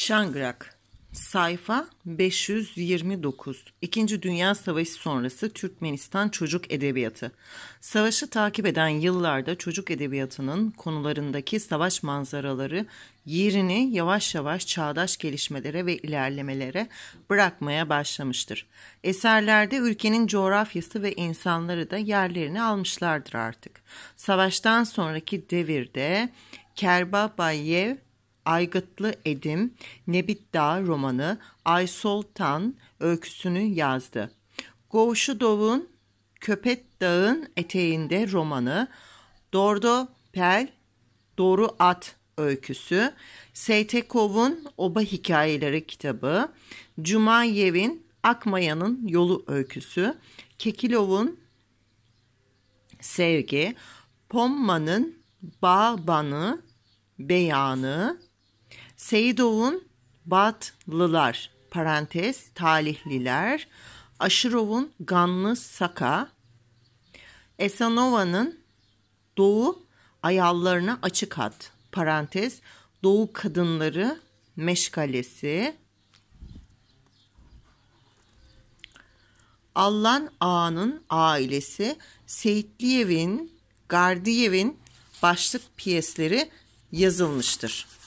Şangrak Sayfa 529 İkinci Dünya Savaşı sonrası Türkmenistan Çocuk Edebiyatı Savaşı takip eden yıllarda çocuk edebiyatının konularındaki savaş manzaraları yerini yavaş yavaş çağdaş gelişmelere ve ilerlemelere bırakmaya başlamıştır. Eserlerde ülkenin coğrafyası ve insanları da yerlerini almışlardır artık. Savaştan sonraki devirde Kerbabayev Aygıtlı Edim, Nebit Dağ romanı Ay Sultan öyküsünü yazdı. Govşudov'un Köpet Dağ'ın eteğinde romanı Dordo Pel Doğru At öyküsü, Seytekov'un Oba Hikayeleri kitabı, Cumayev'in Akmaya'nın Yolu öyküsü, Kekilov'un Sevgi, Pomma'nın Bağbanı, Beyanı, Seydov'un Batlılar parantez talihliler, Aşırov'un Ganlı Saka, Esanova'nın Doğu ayallarına açık hat parantez Doğu kadınları meşkalesi, Allan Ağa'nın ailesi Seyitliyev'in Gardiyev'in başlık piyesleri yazılmıştır.